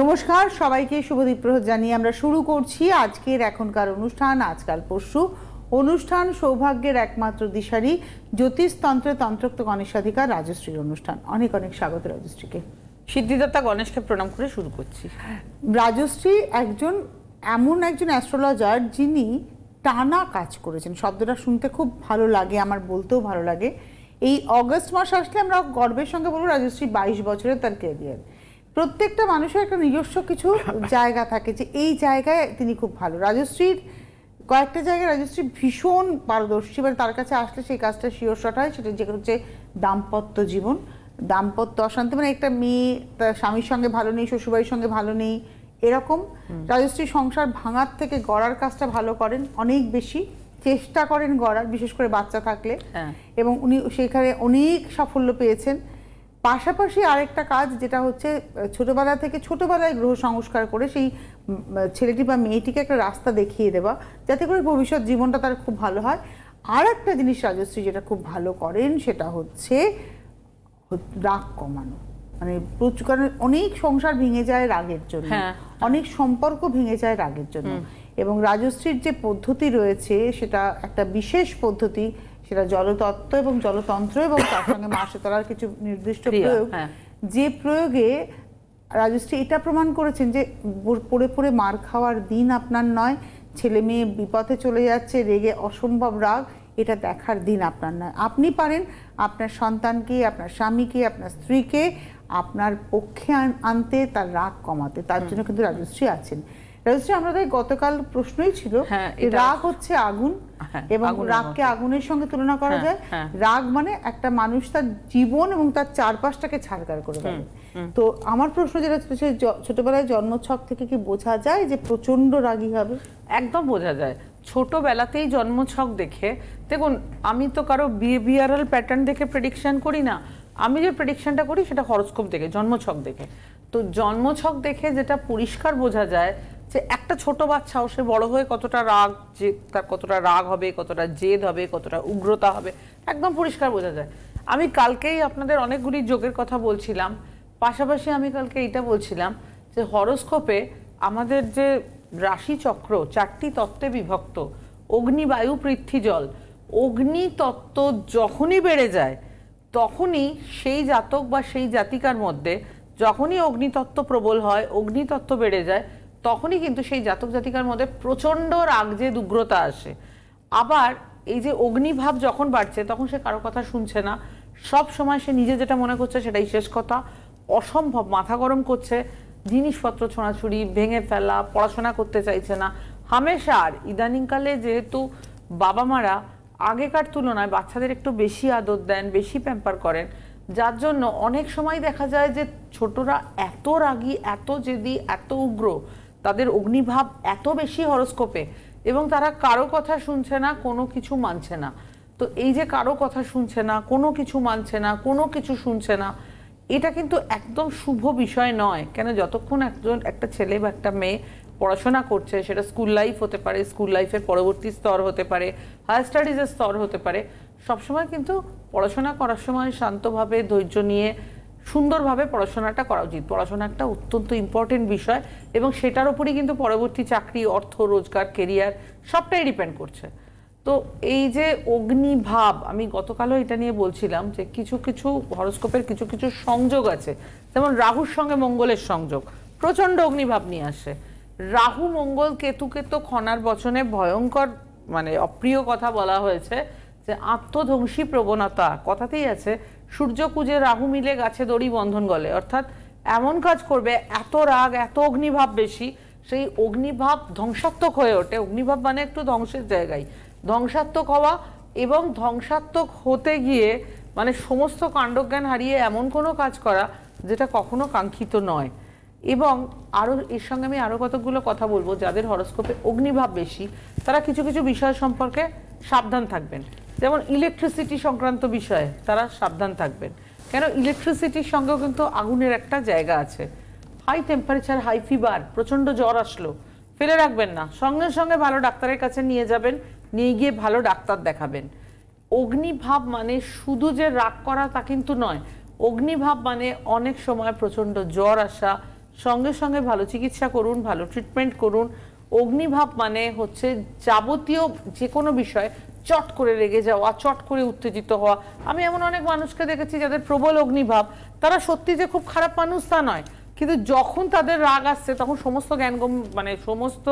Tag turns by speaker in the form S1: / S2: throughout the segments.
S1: নমস্কার সবাইকে শুভদীপ প্রহর জানিয়ে আমরা শুরু করছি আজকের এখনকার অনুষ্ঠান আজকাল পরশু অনুষ্ঠান সৌভাগ্যের একমাত্র দিশারি জ্যোতিষতন্ত্রে তন্ত্রক্ত গণেশাধিকার রাজশ্রীর অনুষ্ঠান অনেক অনেক স্বাগত রাজশ্রীকে সিদ্ধিদাতা গণেশকে প্রণাম করে শুরু করছি রাজশ্রী একজন এমন একজন অ্যাস্ট্রোলজার যিনি টানা কাজ করেছেন শব্দটা শুনতে খুব ভালো লাগে আমার বলতেও ভালো লাগে এই অগস্ট মাস আসলে আমরা গর্বের সঙ্গে বলবো রাজশ্রী বাইশ বছরের তার ক্যারিয়ার প্রত্যেকটা মানুষের একটা নিজস্ব কিছু জায়গা থাকে যে এই জায়গায় তিনি খুব ভালো রাজশ্রীর কয়েকটা জায়গায় রাজশ্রী ভীষণ পারদর্শী মানে তার কাছে আসলে সেই কাজটা শিওর হয় সেটা যে হচ্ছে দাম্পত্য জীবন দাম্পত্য অশান্তি মানে একটা মেয়ে তার স্বামীর সঙ্গে ভালো নেই শ্বশুরবাড়ির সঙ্গে ভালো নেই এরকম রাজশ্রী সংসার ভাঙার থেকে গড়ার কাজটা ভালো করেন অনেক বেশি চেষ্টা করেন গড়ার বিশেষ করে বাচ্চা থাকলে হ্যাঁ। এবং উনি সেখানে অনেক সাফল্য পেয়েছেন পাশাপাশি আরেকটা কাজ যেটা হচ্ছে ছোটবেলা থেকে ছোটবেলায় গ্রহ সংস্কার করে সেই ছেলেটি বা মেয়েটিকে একটা রাস্তা দেখিয়ে দেওয়া যাতে করে ভবিষ্যৎ জীবনটা তার খুব ভালো হয় আর একটা জিনিস রাজশ্রী যেটা খুব ভালো করেন সেটা হচ্ছে রাগ কমানো মানে প্রচুর অনেক সংসার ভেঙে যায় রাগের জন্য হ্যাঁ, হ্যাঁ। অনেক সম্পর্ক ভেঙে যায় রাগের জন্য এবং রাজশ্রীর যে পদ্ধতি রয়েছে সেটা একটা বিশেষ পদ্ধতি সেটা জলতত্ত্ব এবং জলতন্ত্র এবং তার সঙ্গে মাসে শীতলার কিছু নির্দিষ্ট প্রয়োগ হ্যাঁ। যে প্রয়োগে রাজশ্রী এটা প্রমাণ করেছেন যে পড়ে পড়ে মার খাওয়ার দিন আপনার নয় ছেলে মেয়ে বিপথে চলে যাচ্ছে রেগে অসম্ভব রাগ এটা দেখার দিন আপনার নয় আপনি পারেন আপনার সন্তানকে আপনার স্বামীকে আপনার স্ত্রীকে আপনার পক্ষে আনতে তার রাগ কমাতে তার জন্য কিন্তু রাজশ্রী আছেন রাজশ্রী আমাদের গতকাল প্রশ্নই ছিল হ্যাঁ, রাগ হচ্ছে আগুন হ্যাঁ, এবং রাগকে আগুনের সঙ্গে তুলনা করা হ্যাঁ, যায় রাগ মানে একটা মানুষ তার জীবন এবং তার চারপাশটাকে ছাড়কার করে দেয় তো আমার প্রশ্ন যেটা সে ছোটবেলায় জন্মছক থেকে কি বোঝা যায় যে প্রচন্ড রাগী হবে একদম বোঝা যায় ছোটবেলাতেই জন্মছক দেখে দেখুন আমি তো কারো বিহেভিয়ারাল প্যাটার্ন দেখে প্রেডিকশন করি না আমি যে প্রেডিকশনটা করি সেটা হরস্কোপ দেখে জন্মছক দেখে তো জন্মছক দেখে যেটা পরিষ্কার বোঝা যায় যে একটা ছোট বাচ্চাও সে বড় হয়ে কতটা রাগ যে তার কতটা রাগ হবে কতটা জেদ হবে কতটা উগ্রতা হবে একদম পরিষ্কার বোঝা যায় আমি কালকেই আপনাদের অনেকগুলি যোগের কথা বলছিলাম পাশাপাশি আমি কালকে এইটা বলছিলাম যে হরস্কোপে আমাদের যে রাশিচক্র চারটি তত্ত্বে বিভক্ত অগ্নি বায়ু পৃথ্বী জল অগ্নি তত্ত্ব যখনই বেড়ে যায় তখনই সেই জাতক বা সেই জাতিকার মধ্যে যখনই অগ্নিতত্ত্ব প্রবল হয় অগ্নিতত্ত্ব বেড়ে যায় তখনই কিন্তু সেই জাতক জাতিকার মধ্যে প্রচণ্ড রাগ যে উগ্রতা আসে আবার এই যে অগ্নিভাব যখন বাড়ছে তখন সে কারো কথা শুনছে না সব সময় সে নিজে যেটা মনে করছে সেটাই শেষ কথা অসম্ভব মাথা গরম করছে জিনিসপত্র ছোঁড়াছুড়ি ভেঙে ফেলা পড়াশোনা করতে চাইছে না হামেশা আর ইদানিংকালে যেহেতু বাবা মারা আগেকার তুলনায় বাচ্চাদের একটু বেশি আদর দেন বেশি প্যাম্পার করেন যার জন্য অনেক সময় দেখা যায় যে ছোটরা এত রাগি এত জেদি এত উগ্র তাদের অগ্নিভাব এত বেশি হরস্কোপে এবং তারা কারো কথা শুনছে না কোনো কিছু মানছে না তো এই যে কারো কথা শুনছে না কোনো কিছু মানছে না কোনো কিছু শুনছে না এটা কিন্তু একদম শুভ বিষয় নয় কেন যতক্ষণ একজন একটা ছেলে বা একটা মেয়ে পড়াশোনা করছে সেটা স্কুল লাইফ হতে পারে স্কুল লাইফের পরবর্তী স্তর হতে পারে হায়ার স্টাডিজের স্তর হতে পারে সবসময় কিন্তু পড়াশোনা করার সময় শান্তভাবে ধৈর্য নিয়ে সুন্দরভাবে পড়াশোনাটা করা উচিত পড়াশোনা একটা অত্যন্ত ইম্পর্টেন্ট বিষয় এবং সেটার ওপরই কিন্তু পরবর্তী চাকরি অর্থ রোজগার কেরিয়ার সবটাই ডিপেন্ড করছে তো এই যে অগ্নিভাব আমি গতকালও এটা নিয়ে বলছিলাম যে কিছু কিছু হরস্কোপের কিছু কিছু সংযোগ আছে যেমন রাহুর সঙ্গে মঙ্গলের সংযোগ প্রচণ্ড অগ্নিভাব নিয়ে আসে রাহু মঙ্গল কেতুকে তো খনার বচনে ভয়ঙ্কর মানে অপ্রিয় কথা বলা হয়েছে যে আত্মধ্বংসী প্রবণতা কথাতেই আছে সূর্য পুজে রাহু মিলে গাছে দড়ি বন্ধন গলে অর্থাৎ এমন কাজ করবে এত রাগ এত অগ্নিভাব বেশি সেই অগ্নিভাব ধ্বংসাত্মক হয়ে ওঠে অগ্নিভাব মানে একটু ধ্বংসের জায়গায় ধ্বংসাত্মক হওয়া এবং ধ্বংসাত্মক হতে গিয়ে মানে সমস্ত কাণ্ডজ্ঞান হারিয়ে এমন কোনো কাজ করা যেটা কখনো কাঙ্ক্ষিত নয় এবং আরও এর সঙ্গে আমি আরও কতকগুলো কথা বলবো যাদের হরস্কোপে অগ্নিভাব বেশি তারা কিছু কিছু বিষয় সম্পর্কে সাবধান থাকবেন যেমন ইলেকট্রিসিটি সংক্রান্ত বিষয়ে তারা সাবধান থাকবেন কেন ইলেকট্রিসিটির সঙ্গেও কিন্তু আগুনের একটা জায়গা আছে হাই টেম্পারেচার হাই ফিভার প্রচণ্ড জ্বর আসলো ফেলে রাখবেন না সঙ্গে সঙ্গে ভালো ডাক্তারের কাছে নিয়ে যাবেন নিয়ে গিয়ে ভালো ডাক্তার দেখাবেন অগ্নিভাব মানে শুধু যে রাগ করা তা কিন্তু নয় অগ্নিভাব মানে অনেক সময় প্রচণ্ড জ্বর আসা সঙ্গে সঙ্গে ভালো চিকিৎসা করুন ভালো ট্রিটমেন্ট করুন অগ্নিভাব মানে হচ্ছে যাবতীয় যে কোনো বিষয় চট করে রেগে যাওয়া চট করে উত্তেজিত হওয়া আমি এমন অনেক মানুষকে দেখেছি যাদের প্রবল অগ্নিভাব তারা সত্যি যে খুব খারাপ মানুষ তা নয় কিন্তু যখন তাদের রাগ আসছে তখন সমস্ত জ্ঞান মানে সমস্ত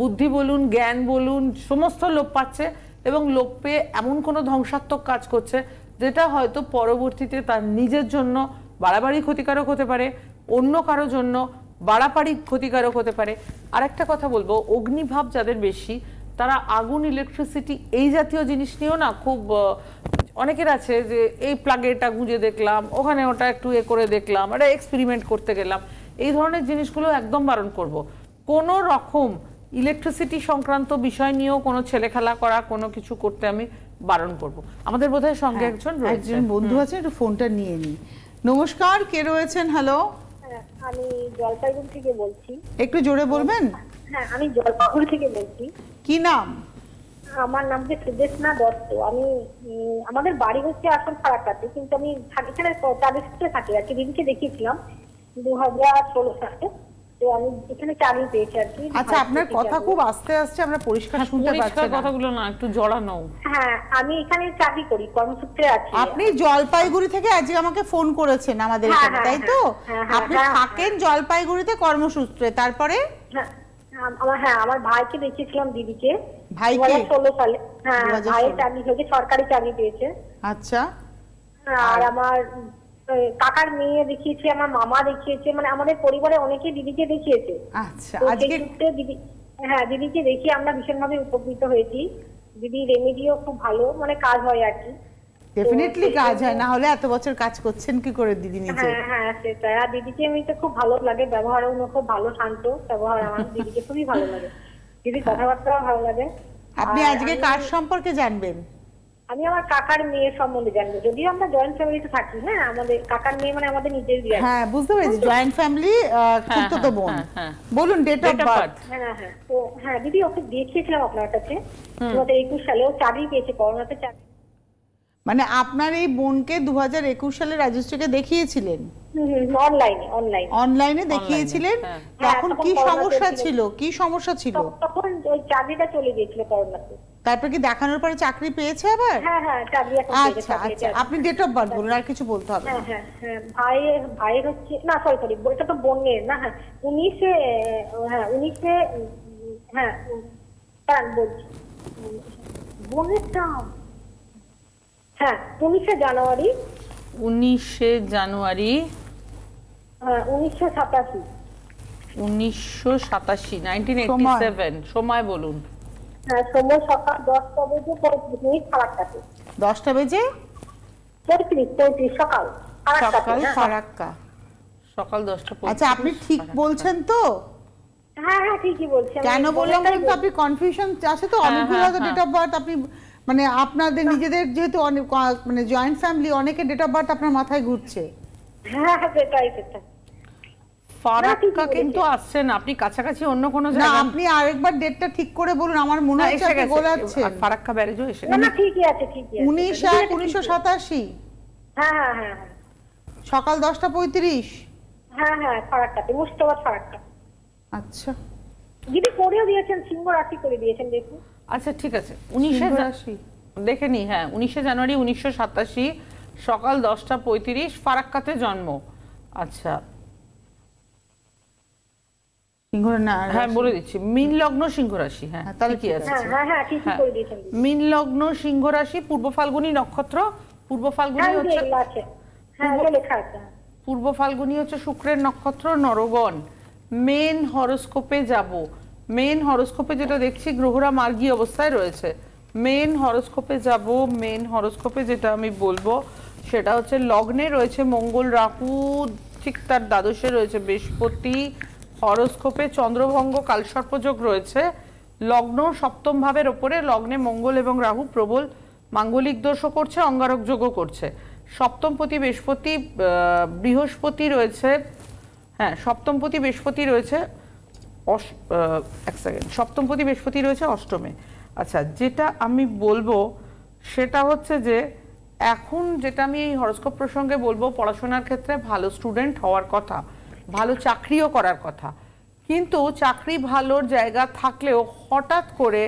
S1: বুদ্ধি বলুন জ্ঞান বলুন সমস্ত লোপ পাচ্ছে এবং লোপ পেয়ে এমন কোনো ধ্বংসাত্মক কাজ করছে যেটা হয়তো পরবর্তীতে তার নিজের জন্য বাড়াবাড়ি ক্ষতিকারক হতে পারে অন্য কারো জন্য বাড়াপাড়ি ক্ষতিকারক হতে পারে আর একটা কথা বলবো অগ্নিভাব যাদের বেশি তারা আগুন ইলেকট্রিসিটি এই জাতীয় জিনিস নিয়েও না খুব অনেকের আছে যে এই প্লাগে এটা গুঁজে দেখলাম ওখানে ওটা একটু এ করে দেখলাম একটা এক্সপেরিমেন্ট করতে গেলাম এই ধরনের জিনিসগুলো একদম বারণ করব। কোনো রকম ইলেকট্রিসিটি সংক্রান্ত বিষয় নিয়েও কোনো ছেলেখেলা করা কোনো কিছু করতে আমি বারণ করব। আমাদের বোধহয় সঙ্গে হ্যাঁ, একজন একজন বন্ধু আছে একটু ফোনটা নিয়ে নিই নমস্কার কে রয়েছেন হ্যালো
S2: আমি জলপাইগুড়ি থেকে বলছি একটু জোরে বলবেন হ্যাঁ আমি জলপাইগুড়ি থেকে বলছি কি নাম আমার নাম যে সুদেশনা দত্ত আমি আমাদের বাড়ি হচ্ছে আসল ফারাকাতে কিন্তু আমি এখানে চালের সূত্রে থাকি আর কি দিদিকে দেখিয়েছিলাম দু হাজার ষোলো সালে আচ্ছা, মানে
S1: হ্যাঁ, হ্যাঁ, আপনি জলপাইগুড়ি থেকে আজকে আমাকে ফোন করেছেন আমাদের হ্যাঁ, তাই তো আপনি থাকেন জলপাইগুড়িতে কর্মসূত্রে তারপরে আমার হ্যাঁ আমার ভাইকে দেখেছিলাম দিদিকে ভাইকে 2016 সালে হ্যাঁ
S2: থেকে সরকারি চাকরি পেয়েছে আচ্ছা আর আমার কাকার মেয়ে দেখিয়েছে আমার মামা দেখিয়েছে মানে আমাদের পরিবারে অনেকে দিদিকে দেখিয়েছে আচ্ছা আজকে দিদি হ্যাঁ দিদিকে দেখিয়ে আমরা ভীষণভাবে উপকৃত হয়েছি দিদি রেমিডিও খুব ভালো মানে কাজ হয় আর কি
S1: ডেফিনেটলি কাজ হয় না হলে এত বছর কাজ করছেন কি করে দিদি নিজে হ্যাঁ
S2: হ্যাঁ সেটাই আর দিদিকে আমি তো খুব ভালো লাগে ব্যবহারও উনি খুব ভালো শান্ত ব্যবহার আমার
S1: দিদিকে খুবই ভালো লাগে দিদি হ্যাঁ। কথাবার্তাও ভালো লাগে আপনি আজকে কার সম্পর্কে জানবেন
S2: আমি আমার কাকার মেয়ে সম্বন্ধে জানবো যদিও আমরা জয়েন্ট ফ্যামিলিতে থাকি হ্যাঁ আমাদের কাকার মেয়ে মানে আমাদের নিজের বিয়ে হ্যাঁ বুঝতে পেরেছি জয়েন্ট
S1: ফ্যামিলি কিন্তু তো হ্যাঁ, বোন হ্যাঁ, হ্যাঁ। বলুন ডেট অফ বার্থ
S2: হ্যাঁ হ্যাঁ তো হ্যাঁ দিদি ওকে দেখিয়েছিলাম আপনার কাছে দু হাজার একুশ সালে ও চাকরি পেয়েছে করোনাতে চাকরি
S1: মানে আপনার এই বোনকে 2021 একুশ সালে রাজশ্রীকে দেখিয়েছিলেন অনলাইনে অনলাইনে অনলাইনে দেখিয়েছিলেন তখন কি সমস্যা ছিল কি সমস্যা ছিল তখন ওই চাবিটা চলে গিয়েছিল করোনাতে তারপর কি দেখানোর পরে চাকরি পেয়েছে আবার হ্যাঁ হ্যাঁ চাকরি এখন আচ্ছা আচ্ছা আপনি ডেট অফ বার্থ বলুন আর কিছু বলতে হবে হ্যাঁ
S2: হ্যাঁ ভাই হ্যাঁ, ভাই হচ্ছে না সরি সরি তো বোনের না হ্যাঁ, হ্যাঁ উনিশে হ্যাঁ হ্যাঁ বলছি বোনের নাম
S1: হ্যাঁ উনিশে জানুয়ারি উনিশে জানুয়ারি হ্যাঁ, উনিশশো সাতাশি উনিশশো সাতাশি নাইনটিন এইটি সেভেন সময় বলুন হ্যাঁ, দশটা বেজে সকাল
S2: হ্যাঁ।
S1: ফারাক্কা সকাল দশটা আচ্ছা আপনি ঠিক বলছেন তো হ্যাঁ হ্যাঁ ঠিকই বলছেন কেন বললাম কিন্তু আপনি কনফিউশন আছে তো হ্যাঁ, অনেকগুলো ডেট অফ বার্থ আপনি মানে আপনাদের নিজেদের যেহেতু অনেক মানে জয়েন্ট ফ্যামিলি অনেকে ডেট অফ বার্থ আপনার মাথায় ঘুরছে হ্যাঁ সেটাই সেটাই ফারাক্কা কিন্তু আসছেন আপনি কাছাকাছি অন্য জায়গা না আপনি আরেকবার ডেটটা ঠিক করে বলুন আমার মনে হচ্ছে আপনি ফারাক্কা ব্যারেজও এসে না না ঠিকই আছে ঠিকই আছে 19 1987 হ্যাঁ, হ্যাঁ হ্যাঁ হ্যাঁ সকাল
S2: 10টা 35 হ্যাঁ হ্যাঁ ফারাক্কাতে ফারাক্কা আচ্ছা দিয়েছেন সিংহ রাশি করে দিয়েছেন দেখুন
S1: আচ্ছা ঠিক আছে 19 রাশি দেখে নি হ্যাঁ 19 জানুয়ারি 1987 সকাল 10টা 35 ফারাক্কাতে জন্ম আচ্ছা হ্যাঁ, হ্যাঁ, হ্যাঁ, পূর্ব হচ্ছে শুক্রের নক্ষত্র নরগণ মেন হরস্কোপে যাব মেন যেটা দেখছি গ্রহরা মার্গী অবস্থায় রয়েছে মেন হরস্কোপে যাব মেন হরস্কোপে যেটা আমি বলবো সেটা হচ্ছে লগ্নে রয়েছে মঙ্গল রাহু ঠিক তার দ্বাদশে রয়েছে বৃহস্পতি হরস্কোপে চন্দ্রভঙ্গ কালসর্পযোগ রয়েছে লগ্ন সপ্তম ভাবের ওপরে লগ্নে মঙ্গল এবং রাহু প্রবল মাঙ্গলিক দোষও করছে অঙ্গারক যোগও করছে সপ্তমপতি বৃহস্পতি বৃহস্পতি রয়েছে হ্যাঁ সপ্তমপতি বৃহস্পতি রয়েছে অস এক সেকেন্ড সপ্তমপতি বৃহস্পতি রয়েছে অষ্টমে আচ্ছা যেটা আমি বলবো সেটা হচ্ছে যে এখন যেটা আমি এই হরস্কোপ প্রসঙ্গে বলবো পড়াশোনার ক্ষেত্রে ভালো স্টুডেন্ট হওয়ার কথা ভালো চাকরিও করার কথা কিন্তু চাকরি ভালোর জায়গা থাকলেও হঠাৎ করে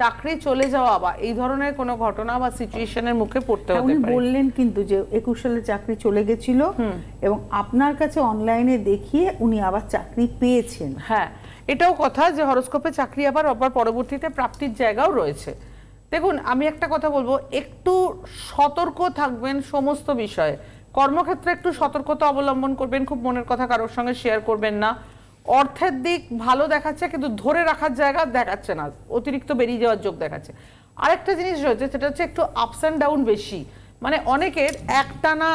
S1: চাকরি চলে যাওয়া বা এই ধরনের কোনো ঘটনা বা সিচুয়েশনের মুখে পড়তে হবে হ্যাঁ, উনি বললেন কিন্তু যে একুশ সালে চাকরি চলে গেছিল এবং আপনার কাছে অনলাইনে দেখিয়ে উনি আবার চাকরি পেয়েছেন হ্যাঁ এটাও কথা যে হরস্কোপে চাকরি আবার আবার পরবর্তীতে প্রাপ্তির জায়গাও রয়েছে দেখুন আমি একটা কথা বলবো একটু সতর্ক থাকবেন সমস্ত বিষয়ে কর্মক্ষেত্রে একটু সতর্কতা অবলম্বন করবেন খুব মনের কথা কারোর সঙ্গে শেয়ার করবেন না অর্থের দিক ভালো দেখাচ্ছে কিন্তু ধরে রাখার জায়গা দেখাচ্ছে না অতিরিক্ত বেরিয়ে যাওয়ার যোগ দেখাচ্ছে আরেকটা জিনিস রয়েছে সেটা হচ্ছে একটু আপস অ্যান্ড ডাউন বেশি মানে অনেকের একটানা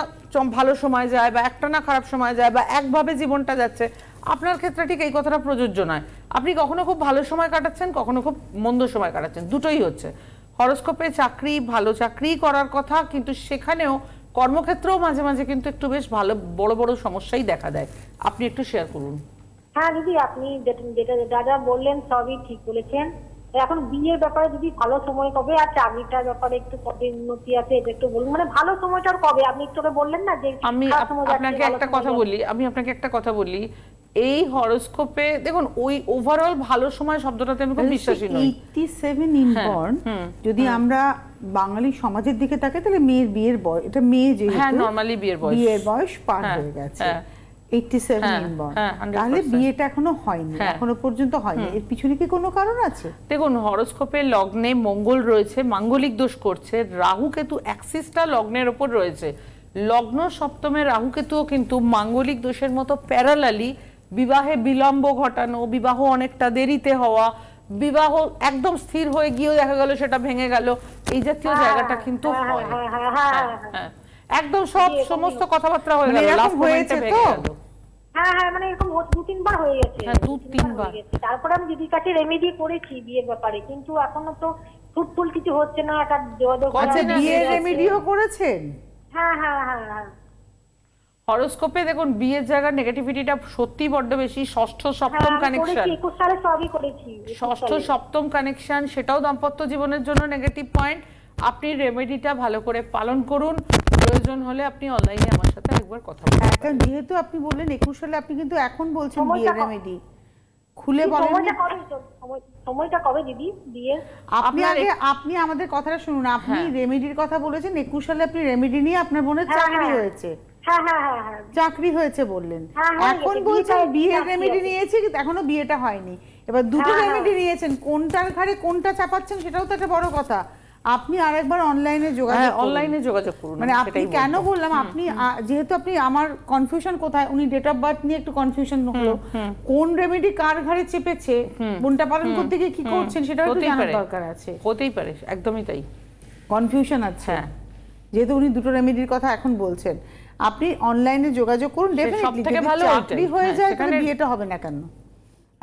S1: ভালো সময় যায় বা একটানা খারাপ সময় যায় বা একভাবে জীবনটা যাচ্ছে আপনার ক্ষেত্রে ঠিক এই কথাটা প্রযোজ্য নয় আপনি কখনো খুব ভালো সময় কাটাচ্ছেন কখনো খুব মন্দ সময় কাটাচ্ছেন দুটোই হচ্ছে হরস্কোপে চাকরি ভালো চাকরি করার কথা কিন্তু সেখানেও কর্মক্ষেত্রেও মাঝে মাঝে কিন্তু একটু বেশ ভালো বড় বড় সমস্যাই দেখা দেয় আপনি একটু শেয়ার করুন
S2: হ্যাঁ দিদি আপনি যেটা দাদা বললেন সবই ঠিক বলেছেন এখন বিয়ের ব্যাপারে যদি ভালো সময় কবে আর চাকরিটার ব্যাপারে একটু
S1: কবে উন্নতি আছে এটা
S2: একটু বলুন মানে ভালো সময়টা কবে আপনি একটু বললেন না যে আমি আপনাকে একটা কথা বলি
S1: আমি আপনাকে একটা কথা বলি এই হরোস্কোপে দেখুন ওই ওভারঅল ভালো সময় শব্দটাতে আমি খুব বিশ্বাসী নই 87 ইনবর্ন হ্যাঁ, যদি আমরা বাঙালি সমাজের দিকে তাকাই তাহলে মেয়ের বিয়ের বয়স এটা মেয়ে যে হ্যাঁ নরমালি বিয়ের বয়স বিয়ের বয়স পার হ্যাঁ, হয়ে গেছে 87 হ্যাঁ। ইনবর্ন তাহলে বিয়েটা এখনো হয়নি এখনো পর্যন্ত হয়নি এর পিছনে কি কোনো কারণ আছে দেখুন হরোস্কোপে লগ্নে মঙ্গল রয়েছে মাঙ্গলিক দোষ করছে রাহু কেতু অ্যাক্সিসটা লগ্নের ওপর রয়েছে লগ্ন সপ্তমে রাহু কেতুও কিন্তু মাঙ্গলিক দোষের মতো প্যারালালি বিবাহে বিলম্ব ঘটানো বিবাহ অনেকটা দেরিতে হওয়া বিবাহ একদম স্থির হয়ে গিয়ে দেখা গেল সেটা ভেঙে গেল এই জাতীয় হ্যাঁ, জায়গাটা কিন্তু হ্যাঁ, হ্যাঁ, একদম সব সমস্ত কথাবার্তা হয়ে গেল হয়েছে তো হ্যাঁ হ্যাঁ মানে এরকম দু তিনবার হয়ে গেছে দু তিনবার তারপরে আমি
S2: দিদির কাছে রেমেডি করেছি বিয়ের ব্যাপারে কিন্তু এখনো তো ফুটফুল কিছু হচ্ছে না এটা বিয়ের রেমেডিও করেছেন হ্যাঁ হ্যাঁ হ্যাঁ হ্যাঁ
S1: হরোস্কোপে দেখুন বিয়ের জায়গার নেগেটিভিটিটা সত্যি বড্ড বেশি ষষ্ঠ সপ্তম হ্যাঁ, কানেকশন ষষ্ঠ সপ্তম কানেকশন সেটাও দাম্পত্য জীবনের জন্য নেগেটিভ পয়েন্ট আপনি রেমেডিটা ভালো করে পালন করুন প্রয়োজন হলে আপনি অনলাইনে আমার সাথে একবার কথা বলুন হ্যাঁ, কারণ যেহেতু আপনি বললেন একুশ সালে আপনি কিন্তু এখন বলছেন বিয়ে রেমেডি খুলে বলেন সময়টা কবে দিদি বিয়ে আপনি আগে আপনি আমাদের কথাটা শুনুন আপনি রেমেডির হ্যাঁ। কথা বলেছেন একুশ সালে আপনি রেমেডি নিয়ে আপনার বোনের চাকরি হয়েছে হ্যাঁ, হ্যাঁ, হ্যাঁ, চাকরি হয়েছে বললেন এখন বলছেন বিয়ের রেমেডি নিয়েছে এখনো বিয়েটা হয়নি এবার দুটো রেমেডি নিয়েছেন কোনটার ঘাড়ে কোনটা চাপাচ্ছেন সেটাও তো একটা বড় কথা আপনি আরেকবার অনলাইনে যোগাযোগ অনলাইনে যোগাযোগ করুন মানে আপনি কেন বললাম আপনি যেহেতু আপনি আমার কনফিউশন কোথায় উনি ডেট অফ বার্থ নিয়ে একটু কনফিউশন হলো কোন রেমেডি কার ঘরে চেপেছে বোনটা পালন করতে গিয়ে কি করছেন সেটাও একটু জানার দরকার আছে হতেই পারে একদমই তাই কনফিউশন আছে যেহেতু উনি দুটো রেমেডির কথা এখন বলছেন আপনি অনলাইনে যোগাযোগ করুন ডেফিনেটলি ভালো চাকরি হয়ে হ্যাঁ, যায় তাহলে বিয়েটা হবে না কেন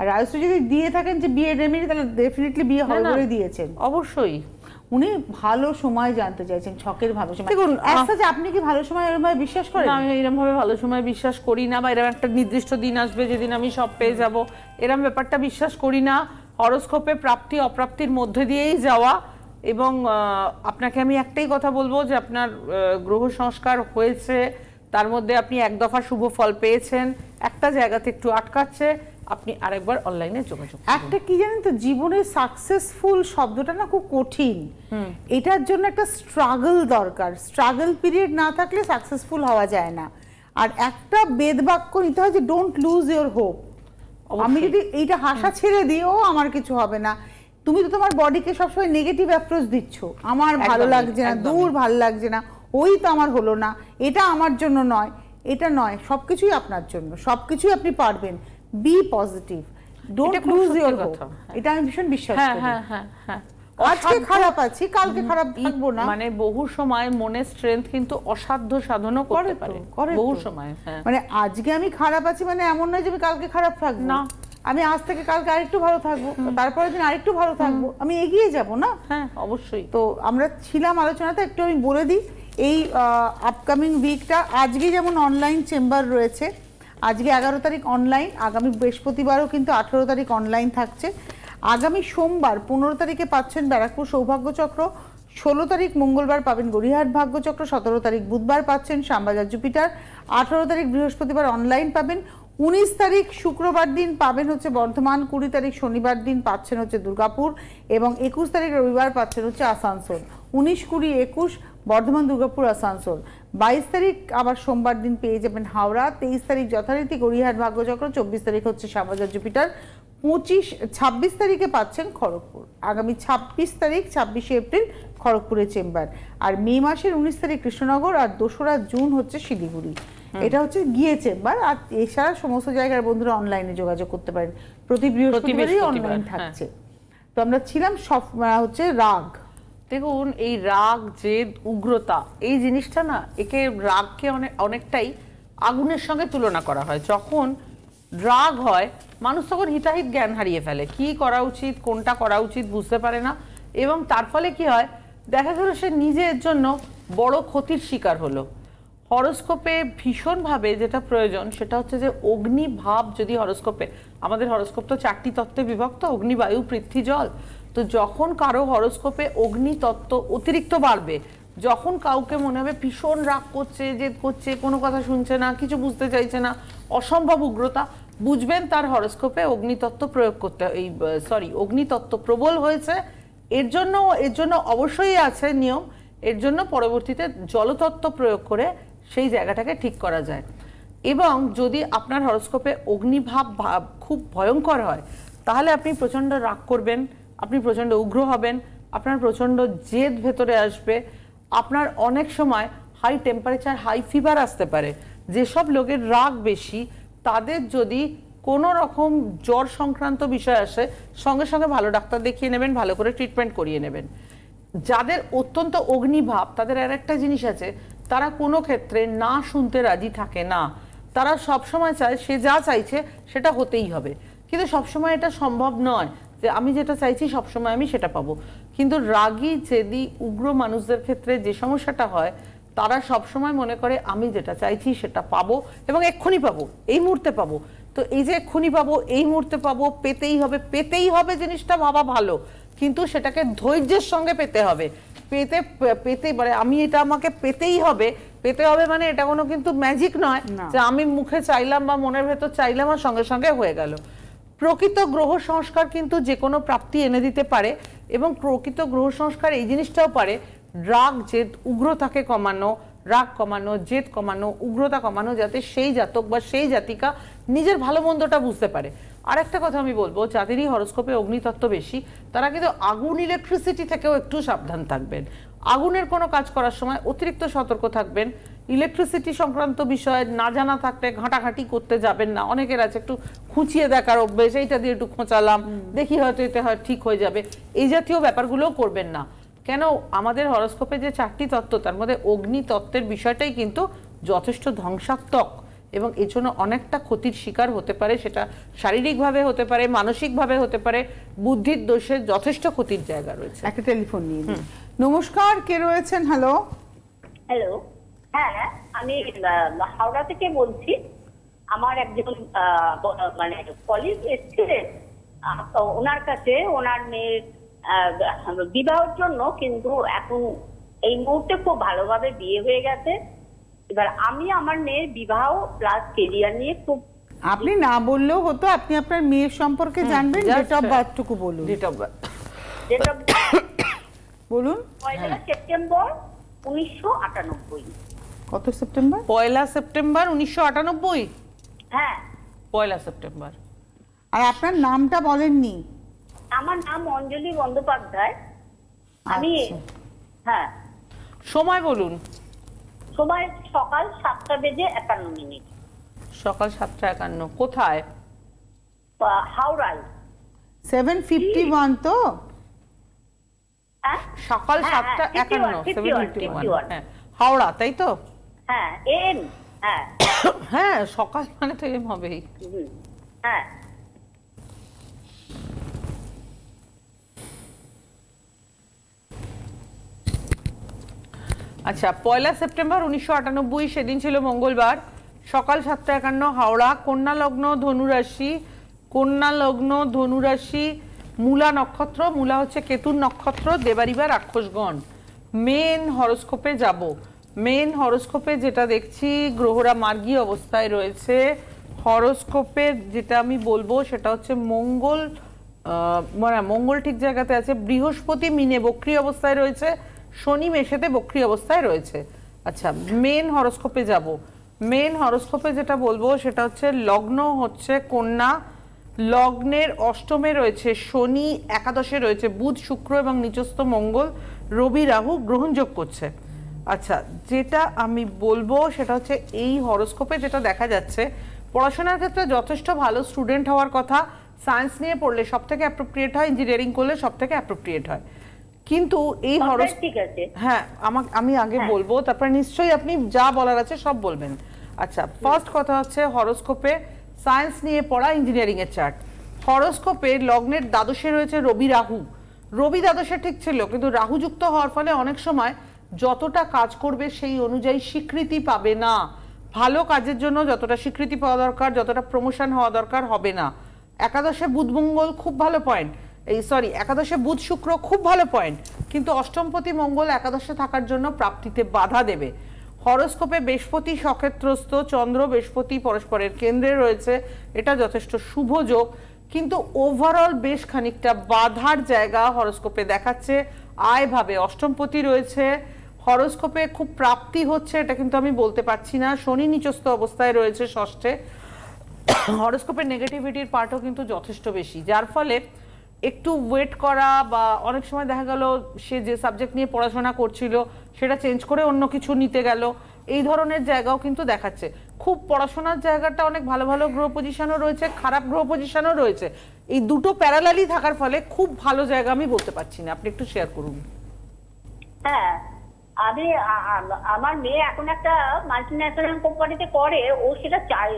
S1: আর আয়ুষে যদি দিয়ে থাকেন যে বিয়ে রেমেডি তাহলে ডেফিনেটলি বিয়ে হবে বলে দিয়েছেন অবশ্যই উনি ভালো সময় জানতে চাইছেন ছকের ভালো সময় দেখুন যে আপনি কি ভালো সময় এরকম ভাবে বিশ্বাস করেন আমি এরকম ভাবে ভালো সময় বিশ্বাস করি না বা এরকম একটা নির্দিষ্ট দিন আসবে যেদিন আমি সব পেয়ে যাব এরকম ব্যাপারটা বিশ্বাস করি না হরস্কোপে প্রাপ্তি অপ্রাপ্তির মধ্যে দিয়েই যাওয়া এবং আপনাকে আমি একটাই কথা বলবো যে আপনার গ্রহ সংস্কার হয়েছে তার মধ্যে আপনি এক দফা শুভ ফল পেয়েছেন একটা জায়গাতে একটু আটকাচ্ছে আপনি আরেকবার অনলাইনে যোগাযোগ একটা কি জানেন তো জীবনে সাকসেসফুল শব্দটা না খুব কঠিন এটার জন্য একটা স্ট্রাগল দরকার স্ট্রাগল পিরিয়ড না থাকলে সাকসেসফুল হওয়া যায় না আর একটা বেদবাক্য নিতে হয় যে ডোন্ট লুজ ইওর হোপ আমি যদি এইটা হাসা ছেড়ে দিই ও আমার কিছু হবে না তুমি তো তোমার বডিকে সবসময় নেগেটিভ অ্যাপ্রোচ দিচ্ছ আমার ভালো লাগছে না দূর ভালো লাগছে না ওই তো আমার হলো না এটা আমার জন্য নয় এটা নয় সব কিছুই আপনার জন্য সব কিছুই আপনি পারবেন be positive don't lose your এটা আমি ভীষণ বিশ্বাস হ্যাঁ, করি হ্যাঁ, হ্যাঁ, আজকে খারাপ আছি কালকে খারাপ থাকবো না মানে বহু সময় মনে স্ট্রেংথ কিন্তু অসাধ্য সাধনও করতে পারে বহু সময় মানে আজকে আমি খারাপ আছি মানে এমন নয় যে আমি কালকে খারাপ থাকবো না আমি আজ থেকে কালকে আরেকটু ভালো থাকবো তারপরের দিন আরেকটু ভালো থাকবো আমি এগিয়ে যাব না হ্যাঁ অবশ্যই তো আমরা ছিলাম আলোচনাতে একটু আমি বলে দিই এই আপকামিং উইকটা আজকে যেমন অনলাইন চেম্বার রয়েছে আজকে এগারো তারিখ অনলাইন আগামী বৃহস্পতিবারও কিন্তু আঠেরো তারিখ অনলাইন থাকছে আগামী সোমবার পনেরো তারিখে পাচ্ছেন ব্যারাকপুর সৌভাগ্যচক্র ষোলো তারিখ মঙ্গলবার পাবেন গড়িহাট ভাগ্যচক্র সতেরো তারিখ বুধবার পাচ্ছেন শ্যামবাজার জুপিটার আঠেরো তারিখ বৃহস্পতিবার অনলাইন পাবেন উনিশ তারিখ শুক্রবার দিন পাবেন হচ্ছে বর্ধমান কুড়ি তারিখ শনিবার দিন পাচ্ছেন হচ্ছে দুর্গাপুর এবং একুশ তারিখ রবিবার পাচ্ছেন হচ্ছে আসানসোল উনিশ কুড়ি একুশ বর্ধমান দুর্গাপুর আসানসোল বাইশ তারিখ আবার সোমবার দিন পেয়ে যাবেন হাওড়া তেইশ তারিখ যথারীতি গড়িহাট ভাগ্যচক্র চব্বিশ তারিখ হচ্ছে শ্যামাজা জুপিটার পঁচিশ ছাব্বিশ তারিখে পাচ্ছেন খড়গপুর আগামী ছাব্বিশ তারিখ ছাব্বিশে এপ্রিল খড়গপুরের চেম্বার আর মে মাসের উনিশ তারিখ কৃষ্ণনগর আর দোসরা জুন হচ্ছে শিলিগুড়ি এটা হচ্ছে গিয়ে চেম্বার আর এছাড়া সমস্ত জায়গার বন্ধুরা অনলাইনে যোগাযোগ করতে পারেন প্রতি বৃহস্পতিবারই অনলাইন হ্যাঁ। থাকছে তো আমরা ছিলাম সব হচ্ছে রাগ দেখুন এই রাগ জেদ উগ্রতা এই জিনিসটা না একে রাগকে অনেক অনেকটাই আগুনের সঙ্গে তুলনা করা হয় যখন রাগ হয় মানুষ তখন হিতাহিত জ্ঞান হারিয়ে ফেলে কি করা উচিত কোনটা করা উচিত বুঝতে পারে না এবং তার ফলে কি হয় দেখা গেল সে নিজের জন্য বড় ক্ষতির শিকার হলো হরস্কোপে ভীষণভাবে যেটা প্রয়োজন সেটা হচ্ছে যে অগ্নি ভাব যদি হরস্কোপে আমাদের হরস্কোপ তো চারটি তত্ত্বে বিভক্ত অগ্নি বায়ু পৃথ্বী জল তো যখন কারো হরস্কোপে অগ্নিতত্ত্ব অতিরিক্ত বাড়বে যখন কাউকে মনে হবে ভীষণ রাগ করছে যে করছে কোনো কথা শুনছে না কিছু বুঝতে চাইছে না অসম্ভব উগ্রতা বুঝবেন তার হরস্কোপে অগ্নিতত্ত্ব প্রয়োগ করতে এই সরি অগ্নিতত্ত্ব প্রবল হয়েছে এর জন্য এর জন্য অবশ্যই আছে নিয়ম এর জন্য পরবর্তীতে জলতত্ত্ব প্রয়োগ করে সেই জায়গাটাকে ঠিক করা যায় এবং যদি আপনার হরস্কোপে অগ্নিভাব ভাব খুব ভয়ঙ্কর হয় তাহলে আপনি প্রচণ্ড রাগ করবেন আপনি প্রচণ্ড উগ্র হবেন আপনার প্রচণ্ড জেদ ভেতরে আসবে আপনার অনেক সময় হাই টেম্পারেচার হাই ফিভার আসতে পারে যেসব লোকের রাগ বেশি তাদের যদি কোনো রকম জ্বর সংক্রান্ত বিষয় আসে সঙ্গে সঙ্গে ভালো ডাক্তার দেখিয়ে নেবেন ভালো করে ট্রিটমেন্ট করিয়ে নেবেন যাদের অত্যন্ত অগ্নিভাব তাদের আর একটা জিনিস আছে তারা কোনো ক্ষেত্রে না শুনতে রাজি থাকে না তারা সবসময় চায় সে যা চাইছে সেটা হতেই হবে কিন্তু সবসময় এটা সম্ভব নয় যে আমি যেটা চাইছি সবসময় আমি সেটা পাবো কিন্তু রাগী জেদি উগ্র মানুষদের ক্ষেত্রে যে সমস্যাটা হয় তারা সবসময় মনে করে আমি যেটা চাইছি সেটা পাবো এবং এক্ষুনি পাবো এই মুহূর্তে পাবো তো এই যে এক্ষুনি পাবো এই মুহূর্তে পাবো পেতেই হবে পেতেই হবে জিনিসটা ভাবা ভালো কিন্তু সেটাকে ধৈর্যের সঙ্গে পেতে হবে পেতে পেতে মানে আমি এটা আমাকে পেতেই হবে পেতে হবে মানে এটা কোনো কিন্তু ম্যাজিক নয় যে আমি মুখে চাইলাম বা মনের ভেতর চাইলাম আর সঙ্গে সঙ্গে হয়ে গেল প্রকৃত গ্রহ সংস্কার কিন্তু যে কোনো প্রাপ্তি এনে দিতে পারে এবং প্রকৃত গ্রহ সংস্কার এই জিনিসটাও পারে রাগ জেদ উগ্রতাকে কমানো রাগ কমানো জেদ কমানো উগ্রতা কমানো যাতে সেই জাতক বা সেই জাতিকা নিজের ভালো মন্দটা বুঝতে পারে আর একটা কথা আমি বলবো যাদেরই হরস্কোপে অগ্নিতত্ত্ব বেশি তারা কিন্তু আগুন ইলেকট্রিসিটি থেকেও একটু সাবধান থাকবেন আগুনের কোনো কাজ করার সময় অতিরিক্ত সতর্ক থাকবেন ইলেকট্রিসিটি সংক্রান্ত বিষয়ে না জানা থাকলে ঘাঁটাঘাঁটি করতে যাবেন না অনেকের আছে একটু খুঁচিয়ে দেখার অভ্যেস এইটা দিয়ে একটু খোঁচালাম দেখি হয়তো এটা হয় ঠিক হয়ে যাবে এই জাতীয় ব্যাপারগুলোও করবেন না কেন আমাদের হরস্কোপে যে চারটি তত্ত্ব তার মধ্যে অগ্নি তত্ত্বের বিষয়টাই কিন্তু যথেষ্ট ধ্বংসাত্মক এবং এর জন্য অনেকটা ক্ষতির শিকার হতে পারে সেটা শারীরিকভাবে হতে পারে মানসিকভাবে হতে পারে বুদ্ধির দোষে যথেষ্ট ক্ষতির জায়গা রয়েছে একটা টেলিফোন নিয়ে নমস্কার কে রয়েছেন হ্যালো হ্যালো হ্যাঁ আমি হাওড়া থেকে বলছি
S2: আমার একজন মানে কলিগ এসেছিলেন ওনার কাছে ওনার মেয়ের বিবাহের জন্য কিন্তু এখন এই মুহূর্তে খুব ভালোভাবে বিয়ে হয়ে গেছে এবার আমি আমার মেয়ের বিবাহ প্লাস কেরিয়ার নিয়ে খুব
S1: আপনি না বললেও হতো আপনি আপনার মেয়ের সম্পর্কে জানবেন ডেট অফ বার্থটুকু বলুন ডেট অফ বার্থ বলুন
S2: পয়লা হ্যাঁ। সেপ্টেম্বর
S1: উনিশশো কত সেপ্টেম্বর পয়লা সেপ্টেম্বর উনিশশো হ্যাঁ পয়লা সেপ্টেম্বর আর আপনার নামটা বলেননি আমার
S2: নাম অঞ্জলি বন্দ্যোপাধ্যায়
S1: আচ্ছা। আমি হ্যাঁ সময় বলুন
S2: সময় সকাল সাতটা বেজে একান্ন মিনিট
S1: সকাল সাতটা একান্ন কোথায় হাওড়ায় সেভেন ফিফটি ওয়ান তো সকাল সাতটা একান্ন হাওড়া তাই তো হ্যাঁ, হ্যাঁ হ্যাঁ সকাল মানে তো এম হবেই হ্যাঁ। আচ্ছা পয়লা সেপ্টেম্বর উনিশশো সেদিন ছিল মঙ্গলবার সকাল সাতটা একান্ন হাওড়া কন্যা লগ্ন ধনুরাশি কন্যা লগ্ন ধনুরাশি মূলা নক্ষত্র মূলা হচ্ছে কেতুর নক্ষত্র দেবারিবার রাক্ষসগণ মেন হরস্কোপে যাব মেন হরস্কোপে যেটা দেখছি গ্রহরা মার্গী অবস্থায় রয়েছে হরস্কোপের যেটা আমি বলবো সেটা হচ্ছে মঙ্গল মানে মঙ্গল ঠিক জায়গাতে আছে বৃহস্পতি মিনে বক্রি অবস্থায় রয়েছে শনি মেশেতে বক্রি অবস্থায় রয়েছে আচ্ছা মেন হরস্কোপে যাব মেন হরস্কোপে যেটা বলবো সেটা হচ্ছে লগ্ন হচ্ছে কন্যা লগ্নের অষ্টমে রয়েছে শনি একাদশে রয়েছে বুধ শুক্র এবং নিচস্থ মঙ্গল রবি রাহু গ্রহণযোগ করছে আচ্ছা যেটা আমি বলবো সেটা হচ্ছে এই হরস্কোপে যেটা দেখা যাচ্ছে পড়াশোনার ক্ষেত্রে যথেষ্ট ভালো স্টুডেন্ট হওয়ার কথা সায়েন্স নিয়ে পড়লে সব থেকে অ্যাপ্রোপ্রিয়েট হয় ইঞ্জিনিয়ারিং করলে সব থেকে অ্যাপ্রোপ্রিয়েট হয় কিন্তু এই হরস হ্যাঁ আমাকে আমি আগে হ্যাঁ। বলবো তারপরে নিশ্চয়ই আপনি যা বলার আছে সব বলবেন আচ্ছা ফার্স্ট কথা হচ্ছে হরস্কোপে সায়েন্স নিয়ে পড়া ইঞ্জিনিয়ারিং এর চার্ট হরস্কোপে লগ্নের দ্বাদশে রয়েছে রবি রাহু রবি দ্বাদশে ঠিক ছিল কিন্তু রাহু যুক্ত হওয়ার ফলে অনেক সময় যতটা কাজ করবে সেই অনুযায়ী স্বীকৃতি পাবে না ভালো কাজের জন্য যতটা স্বীকৃতি পাওয়া দরকার যতটা প্রমোশন হওয়া দরকার হবে না একাদশে বুধ মঙ্গল খুব ভালো পয়েন্ট এই সরি একাদশে বুধ শুক্র খুব ভালো পয়েন্ট কিন্তু অষ্টমপতি মঙ্গল একাদশে থাকার জন্য প্রাপ্তিতে বাধা দেবে হরস্কোপে বৃহস্পতি সক্ষেত্রস্থ চন্দ্র বৃহস্পতি পরস্পরের কেন্দ্রে রয়েছে এটা যথেষ্ট শুভ যোগ কিন্তু ওভারঅল বেশ খানিকটা বাধার জায়গা হরস্কোপে দেখাচ্ছে আয়ভাবে অষ্টমপতি রয়েছে হরস্কোপে খুব প্রাপ্তি হচ্ছে এটা কিন্তু আমি বলতে পারছি না শনি নিচস্থ অবস্থায় রয়েছে ষষ্ঠে হরস্কোপের নেগেটিভিটির পার্টও কিন্তু যথেষ্ট বেশি যার ফলে একটু ওয়েট করা বা অনেক সময় দেখা গেল সে যে সাবজেক্ট নিয়ে পড়াশোনা করছিল সেটা চেঞ্জ করে অন্য কিছু নিতে গেল এই ধরনের জায়গাও কিন্তু দেখাচ্ছে খুব পড়াশোনার জায়গাটা অনেক ভালো ভালো গ্রহ পজিশনও রয়েছে খারাপ গ্রহ পজিশনও রয়েছে এই দুটো প্যারালালি থাকার ফলে খুব ভালো জায়গা আমি বলতে পারছি না আপনি একটু শেয়ার করুন
S2: হ্যাঁ আমি আমার মেয়ে এখন একটা মাল্টিন্যাশনাল কোম্পানিতে করে ও সেটা চাই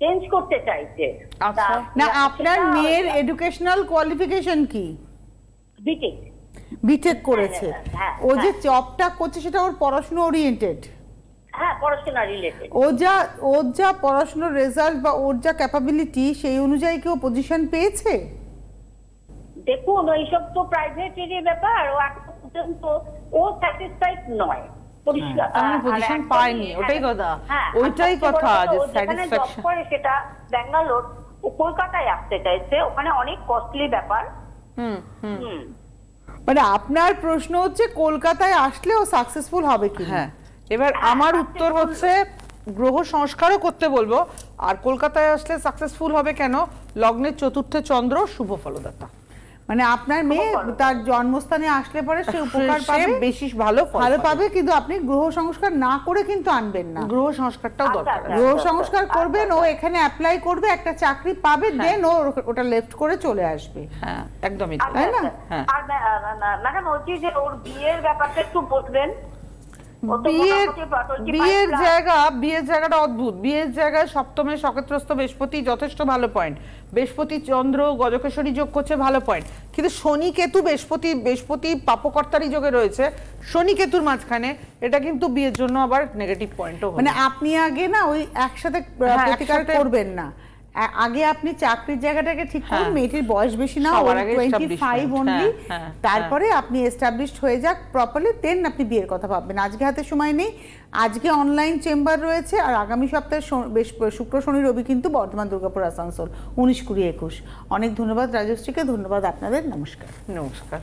S1: চেঞ্জ করতে চাইছে আচ্ছা। না আপনার মেয়ের এডুকেশনাল কোয়ালিফিকেশন কি বিটেক বিটেক করেছে হ্যাঁ, হ্যাঁ, হ্যাঁ, ও যে চপটা করছে সেটা ওর পড়াশোনা ওরিয়েন্টেড
S2: পর্যন্ত
S1: ও স্যাটিসফাইড
S2: নয় পজিশন ওটাই কথা কথা করে সেটা ব্যাঙ্গালোর কলকাতায় আসতে চাইছে ওখানে অনেক কস্টলি ব্যাপার
S1: মানে আপনার প্রশ্ন হচ্ছে কলকাতায় আসলেও সাকসেসফুল হবে কি হ্যাঁ এবার আমার উত্তর হচ্ছে গ্রহ সংস্কারও করতে বলবো আর কলকাতায় আসলে সাকসেসফুল হবে কেন লগ্নের চতুর্থে চন্দ্র শুভ ফলদাতা মানে আপনার মেয়ে তার জন্মস্থানে আসলে পরে সে উপকার পাবে বেশি ভালো ভালো পাবে কিন্তু আপনি গ্রহ সংস্কার না করে কিন্তু আনবেন না গ্রহ সংস্কারটাও আচ্ছা, দরকার আচ্ছা, গ্রহ আচ্ছা, সংস্কার করবেন ও এখানে অ্যাপ্লাই করবে একটা চাকরি পাবে দেন হ্যাঁ। ও ওটা লেফট করে চলে আসবে হ্যাঁ একদমই তাই না হ্যাঁ।
S2: আর ম্যাডাম ওর বিয়ের ব্যাপারটা একটু বলবেন
S1: বিয়ের জায়গা বিয়ের জায়গাটা অদ্ভুত বিয়ের জায়গায় সপ্তমে সকেত্রস্ত বৃহস্পতি যথেষ্ট ভালো পয়েন্ট বৃহস্পতি চন্দ্র গজকেশ্বরী যোগ করছে ভালো পয়েন্ট কিন্তু শনি কেতু বৃহস্পতি বৃহস্পতি পাপকর্তারই যোগে রয়েছে শনি কেতুর মাঝখানে এটা কিন্তু বিয়ের জন্য আবার নেগেটিভ পয়েন্টও মানে আপনি আগে না ওই একসাথে হ্যাঁ, প্রতিকার করবেন না আগে আপনি চাকরির জায়গাটাকে ঠিক করুন হ্যাঁ। মেয়েটির বয়স বেশি না টোয়েন্টি ফাইভ অনলি তারপরে আপনি এস্টাবলিশড হয়ে যাক প্রপারলি দেন আপনি বিয়ের কথা ভাববেন আজকে হাতে সময় নেই আজকে অনলাইন চেম্বার রয়েছে আর আগামী সপ্তাহে বেশ শুক্র শনি রবি কিন্তু বর্ধমান দুর্গাপুর আসানসোল উনিশ কুড়ি একুশ অনেক ধন্যবাদ রাজশ্রীকে ধন্যবাদ আপনাদের নমস্কার নমস্কার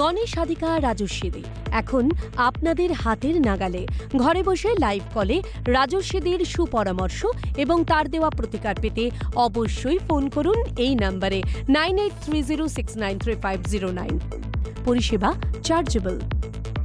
S1: গণেশ সাধিকা রাজস্বীদি এখন
S2: আপনাদের হাতের নাগালে ঘরে বসে লাইভ কলে রাজস্বীদির সুপরামর্শ এবং তার দেওয়া প্রতিকার পেতে অবশ্যই ফোন করুন এই নাম্বারে nine eight three zero
S1: six nine three five zero nine পরিষেবা চার্জেবল